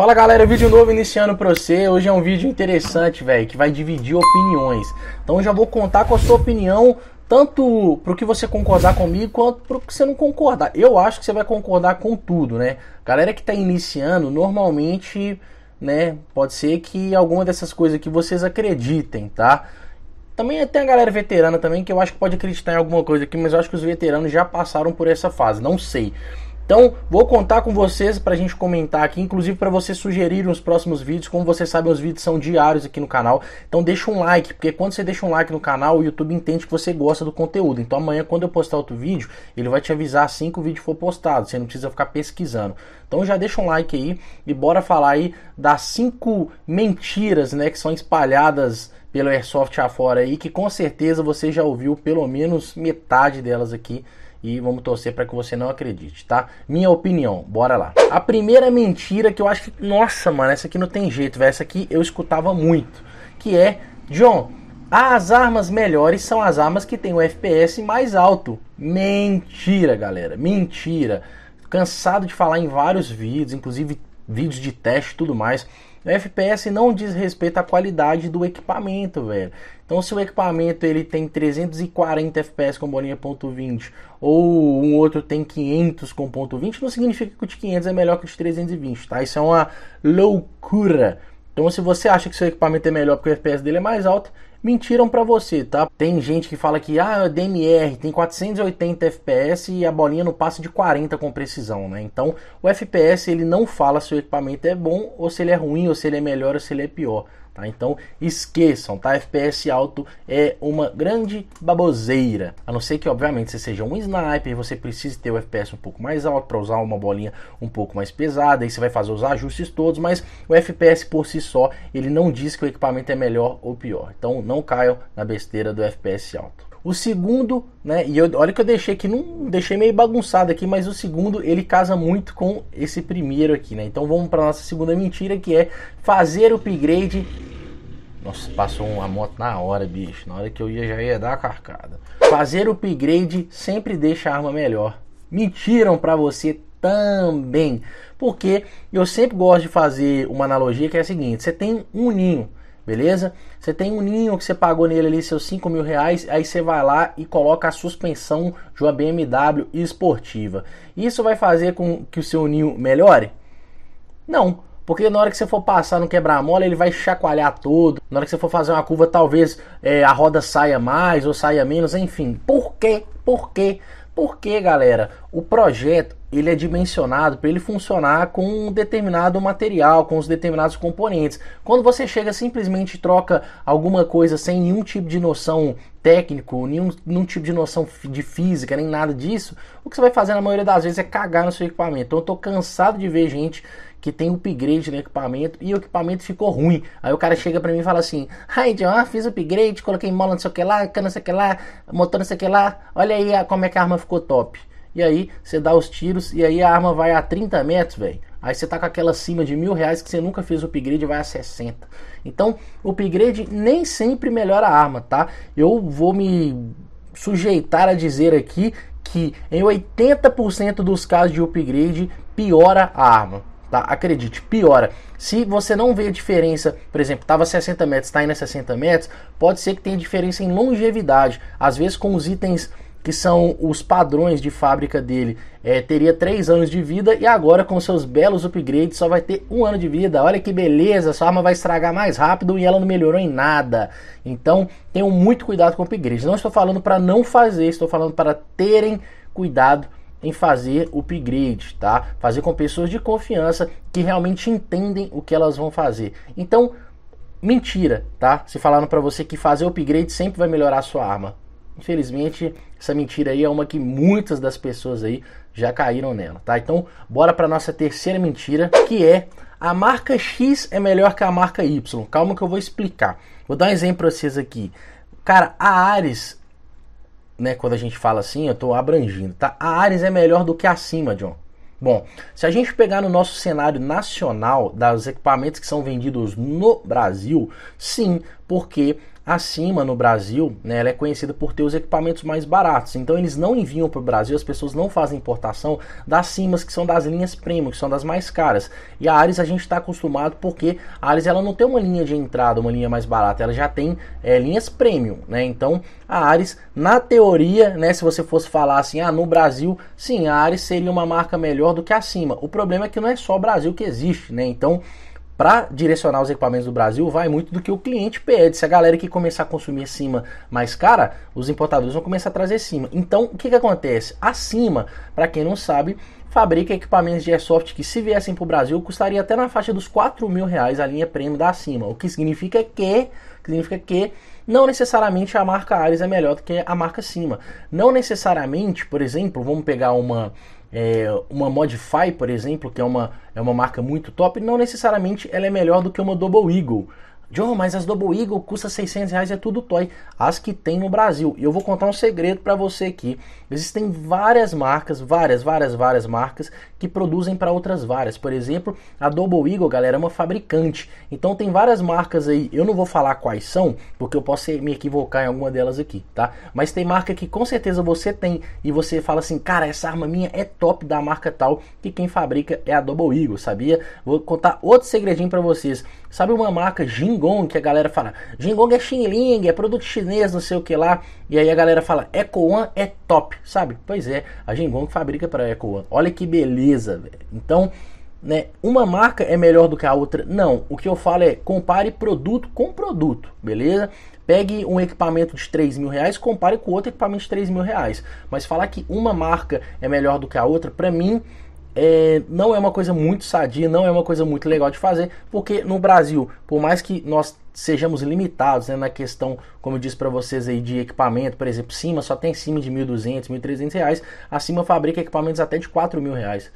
Fala galera, vídeo novo iniciando pra você. Hoje é um vídeo interessante, velho, que vai dividir opiniões. Então eu já vou contar com a sua opinião, tanto pro que você concordar comigo, quanto pro que você não concordar. Eu acho que você vai concordar com tudo, né? Galera que tá iniciando, normalmente, né, pode ser que alguma dessas coisas que vocês acreditem, tá? Também tem a galera veterana também, que eu acho que pode acreditar em alguma coisa aqui, mas eu acho que os veteranos já passaram por essa fase, não sei. Então, vou contar com vocês para a gente comentar aqui, inclusive para vocês sugerirem os próximos vídeos. Como vocês sabem, os vídeos são diários aqui no canal. Então, deixa um like, porque quando você deixa um like no canal, o YouTube entende que você gosta do conteúdo. Então, amanhã, quando eu postar outro vídeo, ele vai te avisar assim que o vídeo for postado. Você não precisa ficar pesquisando. Então, já deixa um like aí e bora falar aí das cinco mentiras né, que são espalhadas pelo Airsoft afora aí, que com certeza você já ouviu pelo menos metade delas aqui. E vamos torcer para que você não acredite, tá? Minha opinião, bora lá. A primeira mentira que eu acho que, nossa, mano, essa aqui não tem jeito, velho. Essa aqui eu escutava muito, que é, John, as armas melhores são as armas que têm o FPS mais alto. Mentira, galera, mentira. Cansado de falar em vários vídeos, inclusive vídeos de teste, tudo mais FPS não diz respeito à qualidade do equipamento, velho. Então, se o equipamento ele tem 340 FPS com bolinha ponto .20 ou um outro tem 500 com ponto .20, não significa que o de 500 é melhor que o de 320, tá? Isso é uma loucura. Então, se você acha que seu equipamento é melhor porque o FPS dele é mais alto, mentiram para você, tá? Tem gente que fala que ah, DMR tem 480 FPS e a bolinha não passa de 40 com precisão, né? Então, o FPS ele não fala se o equipamento é bom ou se ele é ruim, ou se ele é melhor ou se ele é pior. Tá? Então esqueçam, tá? FPS alto é uma grande baboseira. A não ser que, obviamente, você seja um sniper, você precise ter o FPS um pouco mais alto para usar uma bolinha um pouco mais pesada, e você vai fazer os ajustes todos, mas o FPS por si só, ele não diz que o equipamento é melhor ou pior. Então não caiam na besteira do FPS alto. O segundo, né, e eu, olha que eu deixei aqui, não deixei meio bagunçado aqui, mas o segundo ele casa muito com esse primeiro aqui, né? Então vamos para nossa segunda mentira que é fazer upgrade. Nossa, passou uma moto na hora, bicho. Na hora que eu ia já ia dar a carcada. Fazer upgrade sempre deixa a arma melhor. Mentiram para você também, porque eu sempre gosto de fazer uma analogia que é a seguinte: você tem um ninho beleza? Você tem um ninho que você pagou nele ali seus 5 mil reais, aí você vai lá e coloca a suspensão de uma BMW esportiva. Isso vai fazer com que o seu ninho melhore? Não, porque na hora que você for passar no quebra-mola, ele vai chacoalhar todo. Na hora que você for fazer uma curva, talvez é, a roda saia mais ou saia menos, enfim. Por quê? Por quê? Porque, galera, o projeto ele é dimensionado para ele funcionar com um determinado material, com os determinados componentes. Quando você chega simplesmente troca alguma coisa sem nenhum tipo de noção técnico, nenhum, nenhum tipo de noção de física, nem nada disso, o que você vai fazer na maioria das vezes é cagar no seu equipamento. Então eu tô cansado de ver gente que tem upgrade no equipamento e o equipamento ficou ruim. Aí o cara chega para mim e fala assim: Ai, John, ah, fiz upgrade, coloquei mola não sei o que lá, cana não sei o que lá, motor não sei o que lá, olha aí como é que a arma ficou top. E aí você dá os tiros e aí a arma vai a 30 metros, velho. Aí você tá com aquela cima de mil reais que você nunca fez o upgrade vai a 60. Então, o upgrade nem sempre melhora a arma, tá? Eu vou me sujeitar a dizer aqui que em 80% dos casos de upgrade piora a arma. Tá? Acredite, piora. Se você não vê a diferença, por exemplo, estava 60 metros, está indo a 60 metros, pode ser que tenha diferença em longevidade. Às vezes com os itens que são os padrões de fábrica dele, é, teria 3 anos de vida e agora com seus belos upgrades só vai ter um ano de vida. Olha que beleza, sua arma vai estragar mais rápido e ela não melhorou em nada. Então tenham muito cuidado com upgrades. Não estou falando para não fazer, estou falando para terem cuidado em fazer upgrade, tá? Fazer com pessoas de confiança que realmente entendem o que elas vão fazer. Então, mentira, tá? Se falaram para você que fazer upgrade sempre vai melhorar a sua arma. Infelizmente, essa mentira aí é uma que muitas das pessoas aí já caíram nela, tá? Então, bora para nossa terceira mentira, que é a marca X é melhor que a marca Y. Calma que eu vou explicar. Vou dar um exemplo para vocês aqui. Cara, a Ares, né, quando a gente fala assim, eu tô abrangindo, tá? A Ares é melhor do que a Cima, John. Bom, se a gente pegar no nosso cenário nacional dos equipamentos que são vendidos no Brasil, sim, porque a Cima no Brasil, né, ela é conhecida por ter os equipamentos mais baratos. Então eles não enviam para o Brasil, as pessoas não fazem importação das Cimas que são das linhas premium, que são das mais caras. E a Ares a gente está acostumado porque a Ares ela não tem uma linha de entrada, uma linha mais barata, ela já tem é, linhas premium, né? Então a Ares, na teoria, né, se você fosse falar assim, ah, no Brasil, sim, a Ares seria uma marca melhor do que a Cima. O problema é que não é só o Brasil que existe, né? Então para direcionar os equipamentos do Brasil vai muito do que o cliente pede. Se a galera que começar a consumir acima mais cara, os importadores vão começar a trazer acima. Então, o que, que acontece? Acima, para quem não sabe, fabrica equipamentos de airsoft que se viessem para o Brasil custaria até na faixa dos 4 mil reais a linha prêmio da acima. O que significa que, significa que não necessariamente a marca Ares é melhor do que a marca Cima. Não necessariamente, por exemplo, vamos pegar uma é, uma Modify, por exemplo, que é uma, é uma marca muito top, não necessariamente ela é melhor do que uma Double Eagle. John, mas as Double Eagle custa 600 reais, é tudo toy. As que tem no Brasil. E eu vou contar um segredo para você aqui. Existem várias marcas, várias, várias, várias marcas que produzem para outras várias. Por exemplo, a Double Eagle, galera, é uma fabricante. Então tem várias marcas aí. Eu não vou falar quais são, porque eu posso me equivocar em alguma delas aqui, tá? Mas tem marca que com certeza você tem e você fala assim, cara, essa arma minha é top da marca tal, que quem fabrica é a Double Eagle, sabia? Vou contar outro segredinho para vocês. Sabe uma marca Jingong que a galera fala, Jingong é Xinling, é produto chinês, não sei o que lá. E aí a galera fala, Eco One é top, sabe? Pois é, a Jingong fabrica para Eco One. Olha que beleza, velho. Então, né, uma marca é melhor do que a outra? Não, o que eu falo é compare produto com produto, beleza? Pegue um equipamento de 3 mil reais, compare com outro equipamento de 3 mil reais. Mas falar que uma marca é melhor do que a outra, para mim, é, não é uma coisa muito sadia, não é uma coisa muito legal de fazer, porque no Brasil, por mais que nós sejamos limitados né, na questão, como eu disse para vocês aí, de equipamento, por exemplo, cima só tem cima de 1.200, 1.300 reais, acima fabrica equipamentos até de 4 mil reais.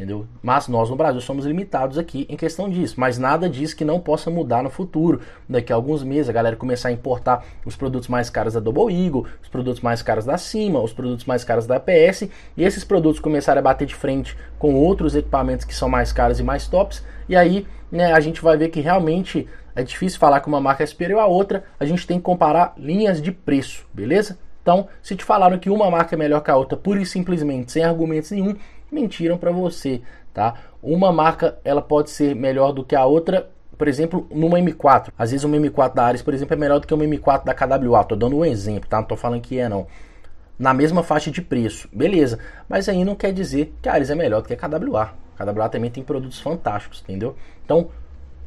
Entendeu? Mas nós no Brasil somos limitados aqui em questão disso. Mas nada diz que não possa mudar no futuro. Daqui a alguns meses a galera começar a importar os produtos mais caros da Double Eagle, os produtos mais caros da Cima, os produtos mais caros da PS, e esses produtos começarem a bater de frente com outros equipamentos que são mais caros e mais tops. E aí né, a gente vai ver que realmente é difícil falar que uma marca é superior à outra. A gente tem que comparar linhas de preço, beleza? Então, se te falaram que uma marca é melhor que a outra, pura e simplesmente, sem argumentos nenhum, mentiram para você, tá? Uma marca ela pode ser melhor do que a outra, por exemplo, numa M4. Às vezes uma M4 da Ares, por exemplo, é melhor do que uma M4 da KWA. Tô dando um exemplo, tá? Não tô falando que é não. Na mesma faixa de preço, beleza. Mas aí não quer dizer que a Ares é melhor do que a KWA. A KWA também tem produtos fantásticos, entendeu? Então,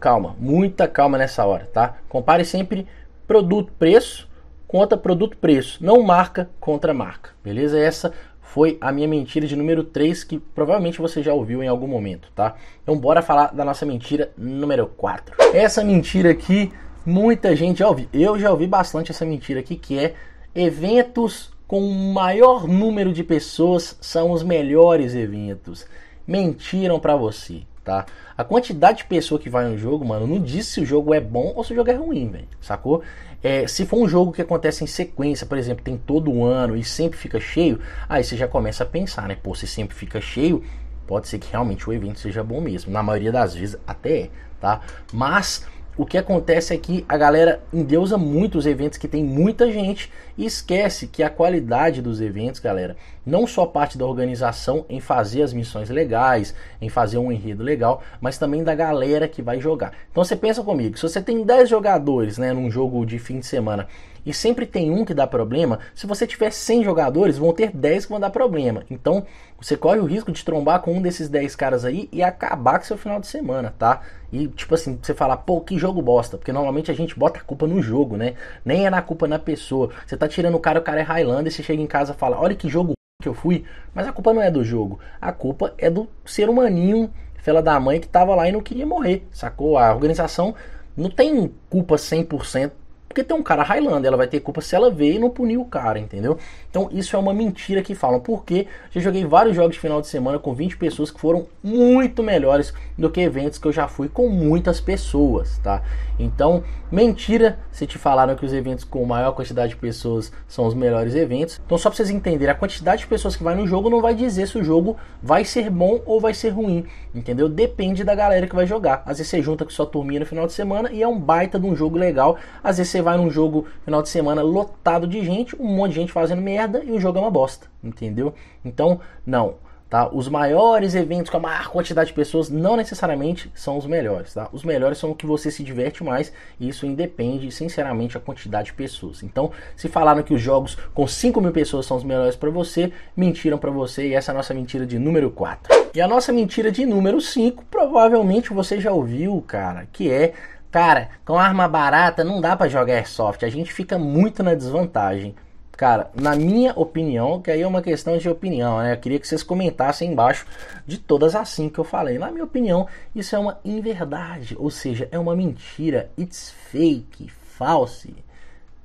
calma, muita calma nessa hora, tá? Compare sempre produto-preço contra produto-preço, não marca contra marca, beleza? Essa foi a minha mentira de número 3, que provavelmente você já ouviu em algum momento, tá? Então bora falar da nossa mentira número 4. Essa mentira aqui, muita gente já ouviu. Eu já ouvi bastante essa mentira aqui, que é eventos com o maior número de pessoas são os melhores eventos. Mentiram para você tá? A quantidade de pessoa que vai no jogo, mano, não diz se o jogo é bom ou se o jogo é ruim, velho, sacou? É, se for um jogo que acontece em sequência, por exemplo, tem todo ano e sempre fica cheio, aí você já começa a pensar, né? Pô, se sempre fica cheio, pode ser que realmente o evento seja bom mesmo. Na maioria das vezes até é, tá? Mas o que acontece é que a galera endeusa muito os eventos que tem muita gente e esquece que a qualidade dos eventos, galera, não só parte da organização em fazer as missões legais, em fazer um enredo legal, mas também da galera que vai jogar. Então você pensa comigo, se você tem 10 jogadores, né, num jogo de fim de semana, e sempre tem um que dá problema. Se você tiver 100 jogadores, vão ter 10 que vão dar problema. Então, você corre o risco de trombar com um desses 10 caras aí e acabar com seu final de semana, tá? E tipo assim, você falar, pô, que jogo bosta, porque normalmente a gente bota a culpa no jogo, né? Nem é na culpa na pessoa. Você tá tirando o cara, o cara é Highlander, você chega em casa e fala, olha que jogo que eu fui, mas a culpa não é do jogo, a culpa é do ser humaninho, fela da mãe que tava lá e não queria morrer, sacou? A organização não tem culpa 100% porque tem um cara railando, ela vai ter culpa se ela veio e não punir o cara, entendeu? Então isso é uma mentira que falam, porque já joguei vários jogos de final de semana com 20 pessoas que foram muito melhores do que eventos que eu já fui com muitas pessoas, tá? Então, mentira se te falaram que os eventos com maior quantidade de pessoas são os melhores eventos. Então, só pra vocês entenderem, a quantidade de pessoas que vai no jogo não vai dizer se o jogo vai ser bom ou vai ser ruim, entendeu? Depende da galera que vai jogar. Às vezes você junta com sua turminha no final de semana e é um baita de um jogo legal, às vezes você vai vai num jogo final de semana lotado de gente, um monte de gente fazendo merda e o jogo é uma bosta, entendeu? Então, não. Tá? Os maiores eventos com a maior quantidade de pessoas não necessariamente são os melhores. Tá? Os melhores são o que você se diverte mais e isso independe, sinceramente, a quantidade de pessoas. Então, se falaram que os jogos com 5 mil pessoas são os melhores para você, mentiram para você e essa é a nossa mentira de número 4. E a nossa mentira de número 5, provavelmente você já ouviu, cara, que é Cara, com arma barata não dá para jogar airsoft, a gente fica muito na desvantagem. Cara, na minha opinião, que aí é uma questão de opinião, né? Eu queria que vocês comentassem embaixo de todas as cinco que eu falei. Na minha opinião, isso é uma inverdade, ou seja, é uma mentira. It's fake, false.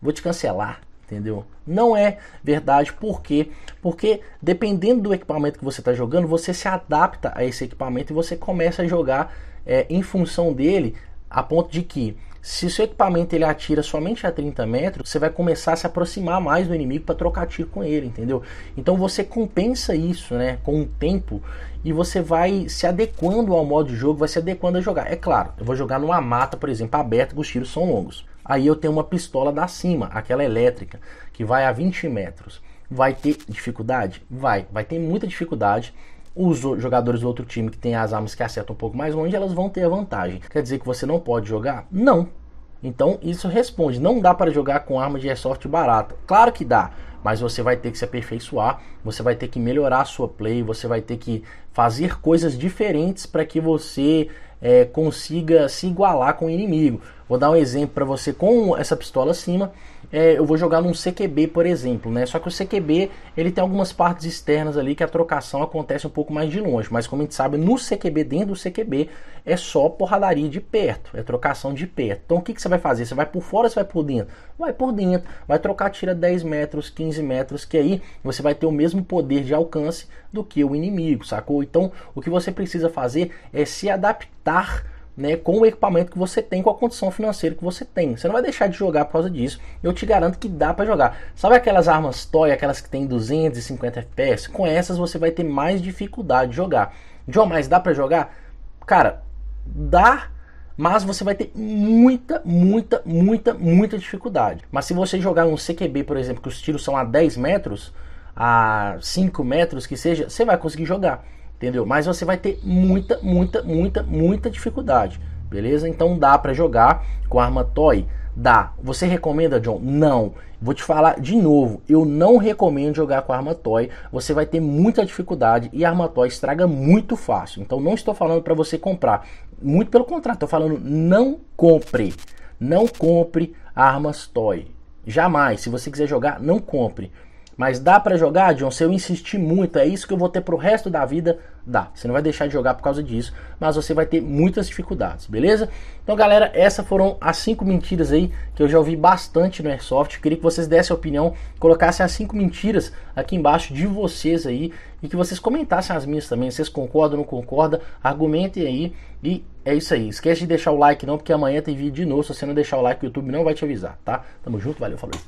Vou te cancelar, entendeu? Não é verdade, por quê? Porque dependendo do equipamento que você está jogando, você se adapta a esse equipamento e você começa a jogar é, em função dele a ponto de que se o seu equipamento ele atira somente a 30 metros, você vai começar a se aproximar mais do inimigo para trocar tiro com ele, entendeu? Então você compensa isso, né, com o tempo e você vai se adequando ao modo de jogo, vai se adequando a jogar. É claro, eu vou jogar numa mata, por exemplo, aberta, que os tiros são longos. Aí eu tenho uma pistola da cima, aquela elétrica, que vai a 20 metros. Vai ter dificuldade? Vai, vai ter muita dificuldade os jogadores do outro time que tem as armas que acertam um pouco mais longe, elas vão ter a vantagem. Quer dizer que você não pode jogar? Não. Então isso responde, não dá para jogar com arma de airsoft barata. Claro que dá, mas você vai ter que se aperfeiçoar, você vai ter que melhorar a sua play, você vai ter que fazer coisas diferentes para que você é, consiga se igualar com o inimigo. Vou dar um exemplo para você com essa pistola acima. É, eu vou jogar num CQB, por exemplo, né? Só que o CQB ele tem algumas partes externas ali que a trocação acontece um pouco mais de longe, mas como a gente sabe, no CQB, dentro do CQB, é só porradaria de perto, é trocação de perto. Então o que, que você vai fazer? Você vai por fora ou você vai por dentro? Vai por dentro, vai trocar tira 10 metros, 15 metros, que aí você vai ter o mesmo poder de alcance do que o inimigo, sacou? Então o que você precisa fazer é se adaptar né, com o equipamento que você tem, com a condição financeira que você tem. Você não vai deixar de jogar por causa disso. Eu te garanto que dá para jogar. Sabe aquelas armas toy, aquelas que tem 250 FPS? Com essas você vai ter mais dificuldade de jogar. John, mas dá para jogar? Cara, dá, mas você vai ter muita, muita, muita, muita dificuldade. Mas se você jogar um CQB, por exemplo, que os tiros são a 10 metros, a 5 metros que seja, você vai conseguir jogar entendeu? Mas você vai ter muita, muita, muita, muita dificuldade, beleza? Então dá para jogar com arma toy? Dá. Você recomenda, John? Não. Vou te falar de novo, eu não recomendo jogar com arma toy, você vai ter muita dificuldade e arma toy estraga muito fácil. Então não estou falando para você comprar, muito pelo contrário, estou falando não compre. Não compre armas toy. Jamais, se você quiser jogar, não compre. Mas dá para jogar, John? Se eu insistir muito, é isso que eu vou ter pro resto da vida? Dá. Você não vai deixar de jogar por causa disso, mas você vai ter muitas dificuldades, beleza? Então, galera, essas foram as cinco mentiras aí que eu já ouvi bastante no Airsoft. Eu queria que vocês dessem a opinião, colocassem as cinco mentiras aqui embaixo de vocês aí e que vocês comentassem as minhas também. Vocês concordam ou não concordam? Argumentem aí e é isso aí. Esquece de deixar o like não, porque amanhã tem vídeo de novo. Se você não deixar o like, o YouTube não vai te avisar, tá? Tamo junto, valeu, falou.